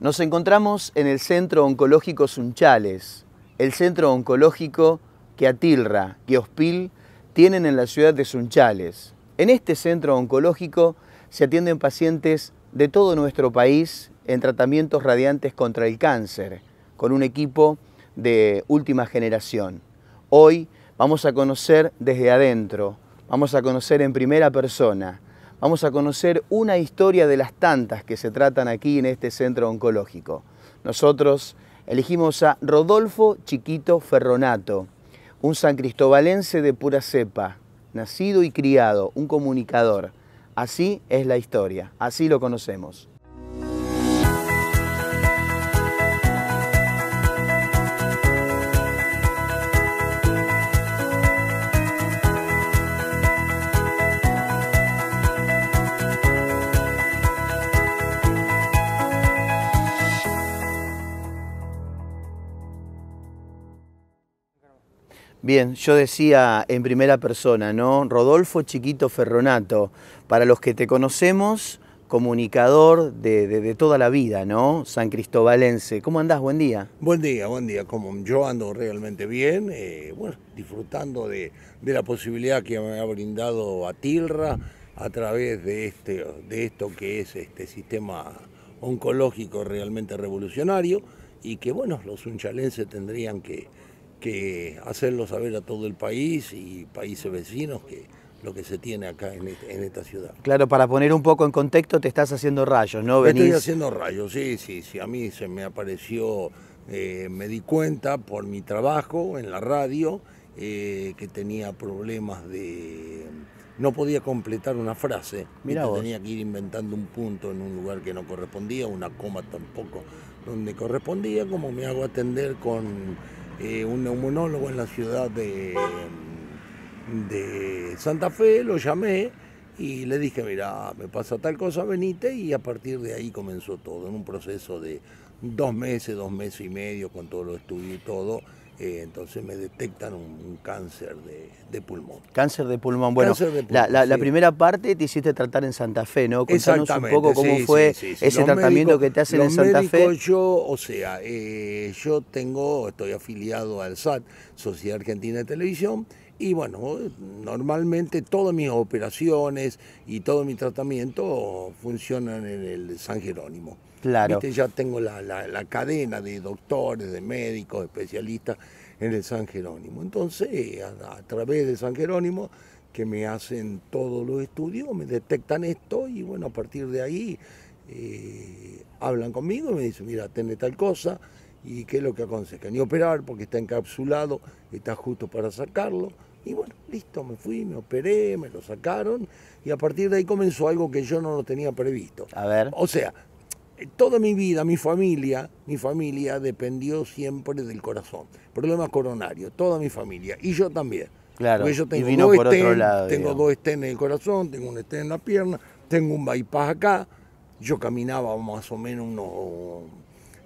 Nos encontramos en el Centro Oncológico Sunchales, el centro oncológico que Atilra, que Hospil tienen en la ciudad de Sunchales. En este centro oncológico se atienden pacientes de todo nuestro país en tratamientos radiantes contra el cáncer, con un equipo de última generación. Hoy vamos a conocer desde adentro, vamos a conocer en primera persona vamos a conocer una historia de las tantas que se tratan aquí en este centro oncológico. Nosotros elegimos a Rodolfo Chiquito Ferronato, un san cristobalense de pura cepa, nacido y criado, un comunicador. Así es la historia, así lo conocemos. Bien, yo decía en primera persona, ¿no? Rodolfo Chiquito Ferronato, para los que te conocemos, comunicador de, toda la vida, ¿no? San Cristobalense. ¿Cómo andás? Buen día. Buen día, buen día. Como yo ando realmente bien, eh, bueno, disfrutando de, la posibilidad que me ha brindado Atilra a través de, este, de esto que es este sistema oncológico realmente revolucionario y que, bueno, los unchalenses tendrían que que hacerlo saber a todo el país y países vecinos que lo que se tiene acá en, este, esta ciudad. Claro, para poner un poco en contexto, te estás haciendo rayos, ¿no? Venís... Estoy haciendo rayos, sí, sí, sí. A mí se me apareció, eh, me di cuenta por mi trabajo en la radio eh, que tenía problemas de no podía completar una frase. tenía que ir inventando un punto en un lugar que no correspondía, una coma tampoco donde correspondía, como me hago atender con eh, un neumonólogo en la ciudad de, Santa Fe, lo llamé y le dije, mira, me pasa tal cosa, venite, y a partir de ahí comenzó todo, en un proceso de dos meses, dos meses y medio, con todos los estudios y todo eh, entonces me detectan un, cáncer de, pulmón. Cáncer de pulmón, bueno, la, primera parte te hiciste tratar en Santa Fe, ¿no? Contanos un poco cómo fue ese tratamiento que te hacen en Santa médicos, Fe. Yo, o sea, eh, yo tengo, estoy afiliado al SAT, Sociedad Argentina de Televisión, y bueno, normalmente todas mis operaciones y todo mi tratamiento funcionan en el San Jerónimo. Claro. Ya tengo la, cadena de doctores, de médicos, especialistas en el San Jerónimo. Entonces, a, través del San Jerónimo, que me hacen todos los estudios, me detectan esto y bueno, a partir de ahí eh, hablan conmigo y me dicen, mira, atende tal cosa y qué es lo que aconsejan. Ni operar porque está encapsulado, está justo para sacarlo. Y bueno, listo, me fui, me operé, me lo sacaron y a partir de ahí comenzó algo que yo no lo tenía previsto. A ver. O sea, toda mi vida, mi familia, mi familia dependió siempre del corazón. Problema coronario, toda mi familia. Y yo también. Claro. yo tengo, dos, tengo dos en el corazón, tengo un estén en la pierna, tengo un bypass acá. Yo caminaba más o menos unos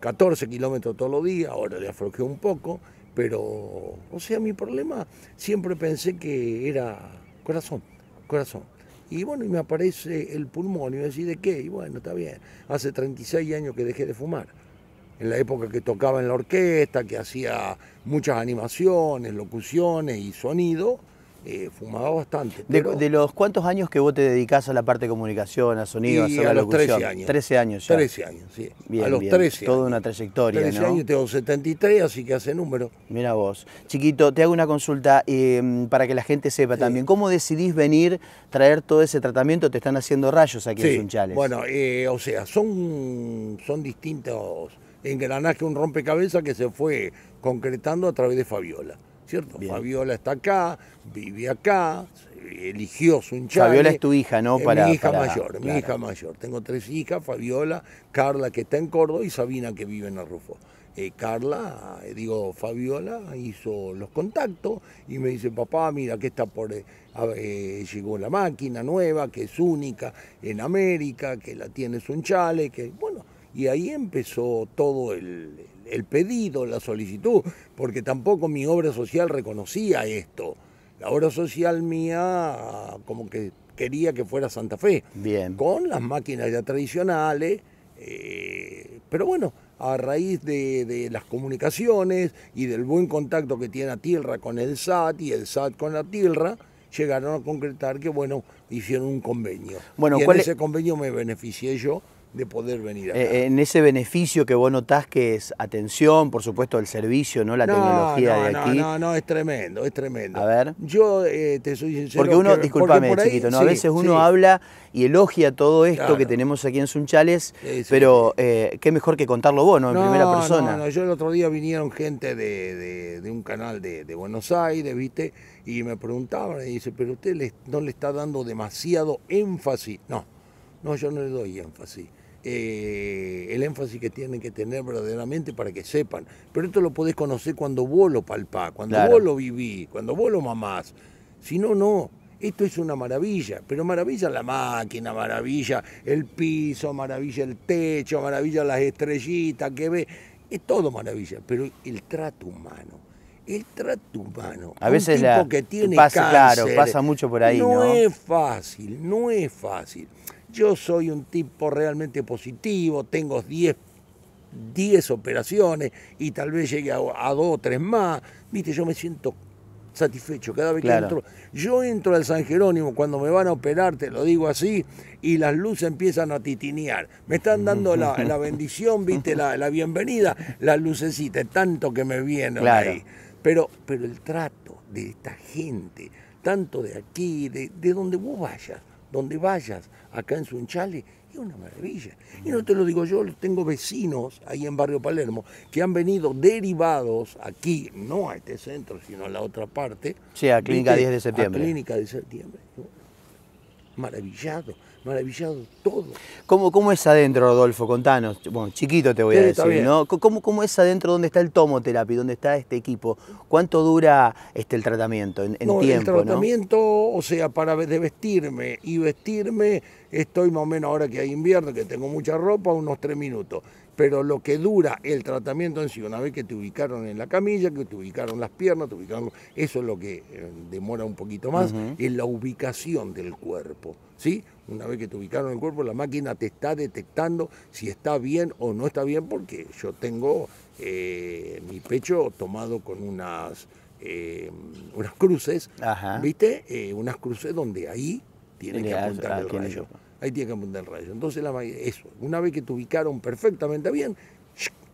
14 kilómetros todos los días, ahora le aflojé un poco, pero, o sea, mi problema siempre pensé que era corazón, corazón. Y bueno, y me aparece el pulmón y me decís, ¿de qué? Y bueno, está bien. Hace 36 años que dejé de fumar. En la época que tocaba en la orquesta, que hacía muchas animaciones, locuciones y sonido, eh, fumaba bastante. De, los cuántos años que vos te dedicás a la parte de comunicación, a sonido, a hacer la locución? 13 años. 13 años ya. 13 años, sí. Bien, a los 13. Toda una trayectoria. 13 años, tengo 73, así que hace número. Mira vos. Chiquito, te hago una consulta em, para que la gente sepa también. ¿Cómo decidís venir, traer todo ese tratamiento? Te están haciendo rayos aquí en Sunchales. Bueno, eh, o sea, son, son distintos engranajes, un rompecabezas que se fue concretando a través de Fabiola. Fabiola está acá, vive acá, eligió su hinchada. Fabiola es tu hija, ¿no? Para, mi hija mayor, mi hija mayor. Tengo tres hijas, Fabiola, Carla que está en Córdoba y Sabina que vive en Arrufo. Eh, Carla, eh, digo, Fabiola hizo los contactos y me dice, papá, mira que está por... Eh, llegó la máquina nueva, que es única en América, que la tiene Sunchale, que bueno, y ahí empezó todo el, pedido, la solicitud, porque tampoco mi obra social reconocía esto. La obra social mía como que quería que fuera Santa Fe, Bien. con las máquinas ya tradicionales, eh, pero bueno, a raíz de, las comunicaciones y del buen contacto que tiene Tierra con el SAT y el SAT con la Tierra, llegaron a concretar que, bueno, hicieron un convenio. Bueno, y en ese convenio me beneficié yo de poder venir acá. Eh, eh, en ese beneficio que vos notás que es atención, por supuesto, el servicio, ¿no? La tecnología no, de aquí. No, no, no, es tremendo, es tremendo. A ver. Yo eh, te soy sincero. Porque uno, discúlpame, chiquito, ¿no? a veces uno habla y elogia todo esto que tenemos aquí en Sunchales, pero eh, qué mejor que contarlo vos, ¿no? En primera persona. yo el otro día vinieron gente de, un canal de, de, Buenos Aires, ¿viste? Y me preguntaban, y dice, pero usted no le está dando demasiado énfasis. No, no, yo no le doy énfasis eh, el énfasis que tienen que tener verdaderamente para que sepan. Pero esto lo podés conocer cuando vos lo palpás, cuando vos lo vivís, cuando vos lo mamás. Si no, no. Esto es una maravilla, pero maravilla la máquina, maravilla el piso, maravilla el techo, maravilla las estrellitas que ve. Es todo maravilla, pero el trato humano el trato humano. A veces un tipo que tiene pasa, claro, pasa mucho por ahí. No, no es fácil, no es fácil yo soy un tipo realmente positivo, tengo 10 10 operaciones y tal vez llegue a, dos o tres más, viste, yo me siento satisfecho cada vez que entro. Yo entro al San Jerónimo cuando me van a operar, te lo digo así, y las luces empiezan a titinear. Me están dando la, bendición, viste, la, bienvenida, las lucecitas, tanto que me vienen ahí. Pero, pero el trato de esta gente, tanto de aquí, de donde vos vayas, donde vayas, acá en Sunchale, es una maravilla. Y no te lo digo yo, tengo vecinos ahí en Barrio Palermo que han venido derivados aquí, no a este centro, sino a la otra parte. Sí, a Clínica 10 de septiembre. A Clínica de septiembre maravillado, maravillado todo. ¿Cómo, cómo es adentro, Rodolfo? Contanos. Bueno, chiquito te voy a decir, ¿no? ¿Cómo, es adentro donde está el tomoterapia, donde está este equipo? ¿Cuánto dura este, el tratamiento en, tiempo? El tratamiento, o sea, para de vestirme y vestirme, estoy más o menos ahora que hay invierno, que tengo mucha ropa, unos tres minutos pero lo que dura el tratamiento en sí, una vez que te ubicaron en la camilla, que te ubicaron las piernas, te ubicaron, eso es lo que eh, demora un poquito más, es la ubicación del cuerpo, ¿sí? Una vez que te ubicaron el cuerpo, la máquina te está detectando si está bien o no está bien, porque yo tengo eh, mi pecho tomado con unas, eh, unas cruces, ¿viste? unas cruces donde ahí tiene que apuntar el rayo ahí tiene que poner el rayo. Entonces, eso, una vez que te ubicaron perfectamente bien,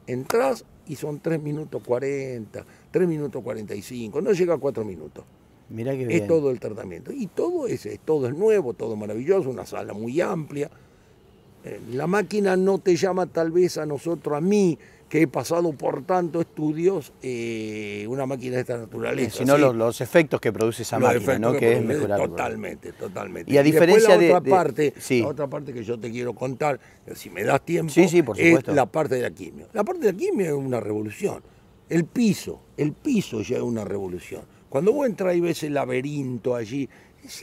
entras y son 3 minutos 40, 3 minutos 45, no llega a 4 minutos. Mirá que es todo el tratamiento. Y todo es, todo es nuevo, todo maravilloso, una sala muy amplia. Eh, la máquina no te llama tal vez a nosotros, a mí, que he pasado por tanto estudios eh, una máquina de esta naturaleza. Si no los, los, efectos que produce esa máquina, ¿no? que, es Totalmente, totalmente. Y a diferencia la de, otra parte, otra parte que yo te quiero contar, si me das tiempo, es la parte de la quimio. La parte de la quimio es una revolución. El piso, el piso ya es una revolución. Cuando vos entras y ves el laberinto allí,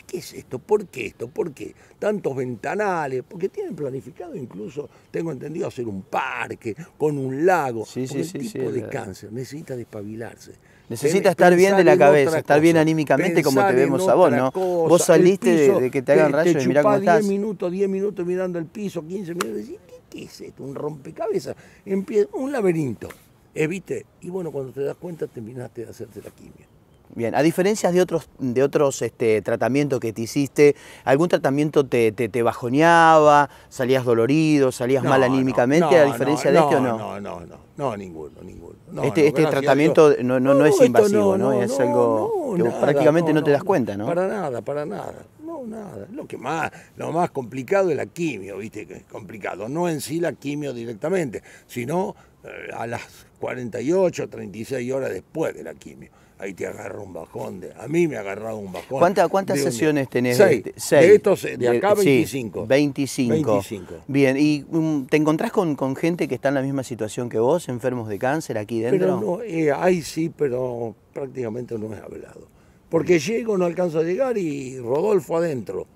¿qué es esto? ¿Por qué esto? ¿Por qué? Tantos ventanales, porque tienen planificado incluso, tengo entendido, hacer un parque con un lago. Sí, sí, tipo de cáncer necesita despabilarse. Necesita estar bien de la cabeza, estar bien anímicamente como te vemos a vos, ¿no? Vos saliste de, que te hagan rayos y mirá cómo estás. 10 minutos, 10 minutos mirando el piso, 15 minutos, decís, ¿qué, es esto? Un rompecabezas. Empieza un laberinto, evite, Y bueno, cuando te das cuenta terminaste de hacerte la quimia. Bien, a diferencia de otros, de otros este, tratamientos que te hiciste, ¿algún tratamiento te, te, bajoneaba? ¿Salías dolorido? ¿Salías mal anímicamente? a diferencia de este o no? No, no, no, no, ninguno, ninguno. este, este tratamiento no, no, es invasivo, ¿no? es algo que prácticamente no, te das cuenta, ¿no? Para nada, para nada. No, nada. Lo que más, lo más complicado es la quimio, ¿viste? Que es complicado. No en sí la quimio directamente, sino eh, a las 48, 36 horas después de la quimio ahí te agarra un bajón. De, a mí me ha agarrado un bajón. ¿Cuántas sesiones tenés? Seis. De, este? estos, de acá, 25. 25. Bien, ¿y mm, te encontrás con, gente que está en la misma situación que vos, enfermos de cáncer aquí dentro? Pero no, eh, ahí sí, pero prácticamente no he hablado. Porque llego, no alcanzo a llegar y Rodolfo adentro.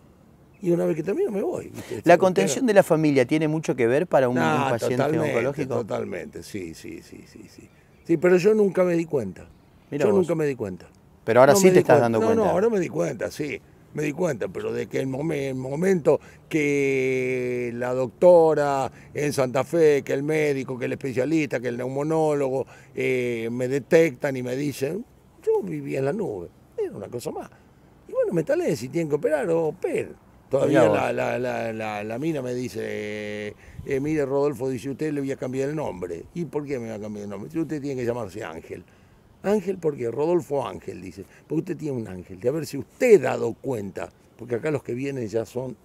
Y una vez que termino me voy. ¿La contención de la familia tiene mucho que ver para un, paciente totalmente, oncológico? Totalmente, sí, sí, sí, sí, sí. Sí, pero yo nunca me di cuenta. Yo nunca me di cuenta. Pero ahora sí te estás dando cuenta. No, no, ahora me di cuenta, sí. Me di cuenta, pero de que el, momento que la doctora en Santa Fe, que el médico, que el especialista, que el neumonólogo eh, me detectan y me dicen, yo vivía en la nube, era una cosa más. Y bueno, me talé, si tienen que operar, o Todavía la, mina me dice, eh, mire Rodolfo, dice usted le voy a cambiar el nombre. ¿Y por qué me va a cambiar el nombre? Usted tiene que llamarse Ángel. Ángel, porque Rodolfo Ángel dice, porque usted tiene un ángel, de a ver si usted ha dado cuenta, porque acá los que vienen ya son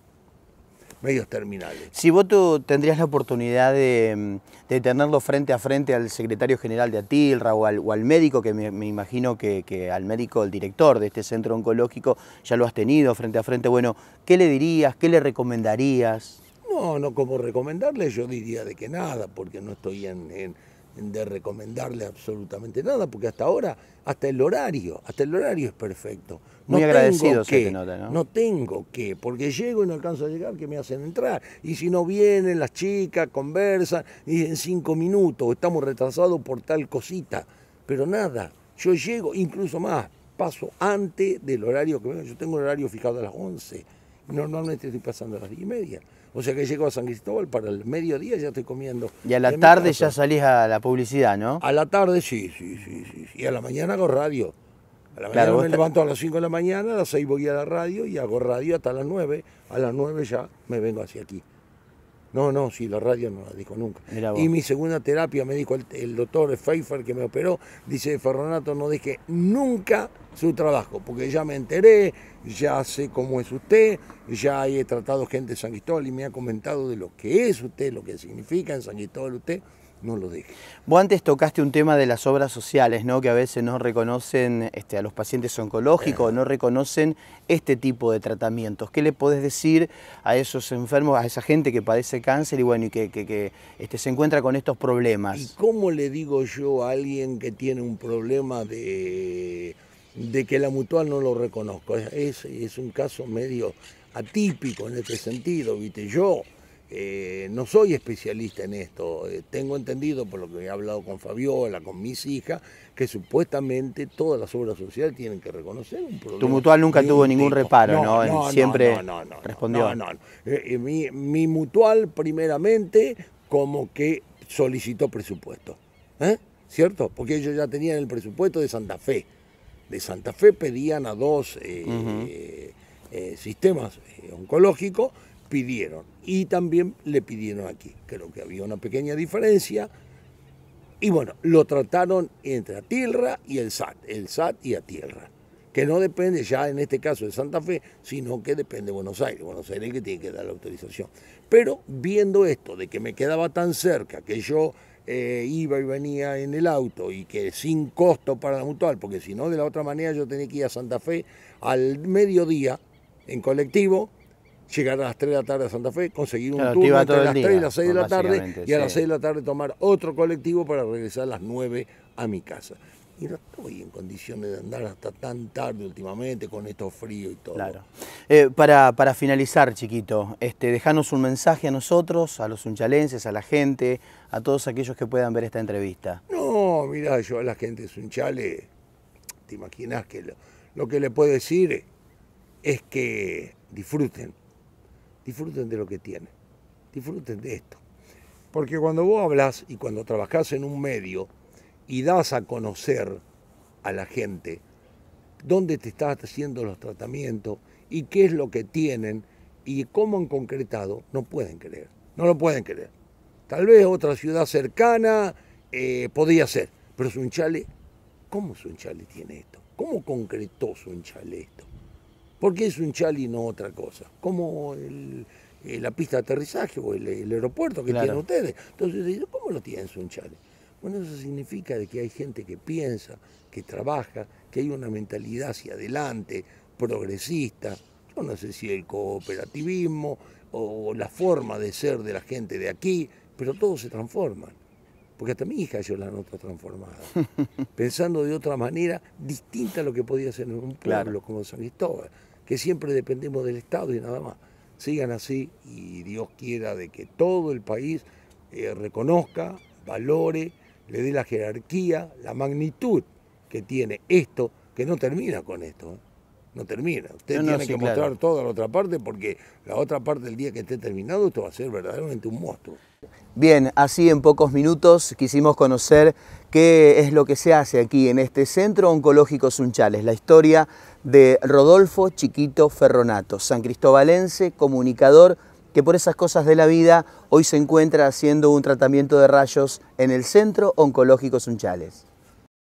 medios terminales. Si vos tú tendrías la oportunidad de, tenerlo frente a frente al secretario general de Atilra o al, o al médico, que me, imagino que, al médico, el director de este centro oncológico, ya lo has tenido frente a frente, bueno, ¿qué le dirías? ¿Qué le recomendarías? No, no como recomendarle, yo diría de que nada, porque no estoy en de recomendarle absolutamente nada, porque hasta ahora, hasta el horario, hasta el horario es perfecto. No Muy agradecido que, ¿no? tengo que, porque llego y no alcanzo a llegar, que me hacen entrar. Y si no vienen, las chicas conversan, y en cinco minutos, estamos retrasados por tal cosita. Pero nada, yo llego, incluso más, paso antes del horario que vengo. Yo tengo el horario fijado a las 11. Normalmente estoy pasando a las 10 y media. O sea que llego a San Cristóbal para el mediodía ya estoy comiendo. Y a la tarde ya salís a la publicidad, ¿no? A la tarde sí, sí, sí, sí. Y a la mañana hago radio. A la mañana me levanto a las 5 de la mañana, a las 6 voy a la radio y hago radio hasta las 9. A las 9 ya me vengo hacia aquí. No, no, sí, la radio no la dijo nunca. Y mi segunda terapia me dijo el, doctor Pfeiffer que me operó, dice, Ferronato, no deje nunca su trabajo, porque ya me enteré, ya sé cómo es usted, ya he tratado gente de San y me ha comentado de lo que es usted, lo que significa en San Cristóbal usted no lo dije. Vos antes tocaste un tema de las obras sociales, ¿no? que a veces no reconocen este, a los pacientes oncológicos, eh. no reconocen este tipo de tratamientos. ¿Qué le podés decir a esos enfermos, a esa gente que padece cáncer y bueno, y que, este, se encuentra con estos problemas? ¿Y cómo le digo yo a alguien que tiene un problema de, que la mutual no lo reconozco? Es, es un caso medio atípico en este sentido, ¿viste? Yo eh, no soy especialista en esto, eh, tengo entendido por lo que he hablado con Fabiola, con mis hijas, que supuestamente todas las obras sociales tienen que reconocer un problema. Tu mutual nunca tuvo ningún reparo, ¿no? Siempre respondió. mi, mutual primeramente como que solicitó presupuesto, ¿eh? ¿cierto? Porque ellos ya tenían el presupuesto de Santa Fe. De Santa Fe pedían a dos sistemas oncológicos pidieron y también le pidieron aquí. Creo que había una pequeña diferencia. Y bueno, lo trataron entre Atilra y el SAT, el SAT y Atilra, que no depende ya en este caso de Santa Fe, sino que depende de Buenos Aires. Buenos Aires es que tiene que dar la autorización. Pero viendo esto de que me quedaba tan cerca, que yo eh, iba y venía en el auto y que sin costo para la mutual, porque si no, de la otra manera yo tenía que ir a Santa Fe al mediodía en colectivo llegar a las 3 de la tarde a Santa Fe, conseguir un turno entre las 3 y las 6 de la tarde y a las 6 de la tarde tomar otro colectivo para regresar a las 9 a mi casa. Y no estoy en condiciones de andar hasta tan tarde últimamente con esto frío y todo. Claro. Eh, para, para, finalizar, chiquito, este, dejanos un mensaje a nosotros, a los unchalenses, a la gente, a todos aquellos que puedan ver esta entrevista. No, mira, yo a la gente de Sunchale, te imaginas que lo que le puedo decir es que disfruten, disfruten de lo que tienen, disfruten de esto. Porque cuando vos hablas y cuando trabajás en un medio y das a conocer a la gente dónde te estás haciendo los tratamientos y qué es lo que tienen y cómo han concretado, no pueden creer, no lo pueden creer. Tal vez otra ciudad cercana eh, podría ser, pero Sunchale, ¿cómo Sunchale tiene esto? ¿Cómo concretó Sunchale esto? porque es un chali y no otra cosa, como eh, la pista de aterrizaje o el, aeropuerto que tienen ustedes. Entonces, ¿cómo lo tienen un chali? Bueno, eso significa de que hay gente que piensa, que trabaja, que hay una mentalidad hacia adelante, progresista. Yo no sé si el cooperativismo o la forma de ser de la gente de aquí, pero todos se transforman. Porque hasta mi hija yo la noto transformada, pensando de otra manera distinta a lo que podía ser un pueblo como San Cristóbal que siempre dependemos del Estado y nada más. Sigan así y Dios quiera de que todo el país eh, reconozca, valore, le dé la jerarquía, la magnitud que tiene esto, que no termina con esto. ¿eh? No termina. Usted no, que mostrar toda la otra parte porque la otra parte el día que esté terminado esto va a ser verdaderamente un monstruo. Bien, así en pocos minutos quisimos conocer qué es lo que se hace aquí en este Centro Oncológico Sunchales, la historia de Rodolfo Chiquito Ferronato, san cristobalense, comunicador, que por esas cosas de la vida hoy se encuentra haciendo un tratamiento de rayos en el Centro Oncológico Sunchales.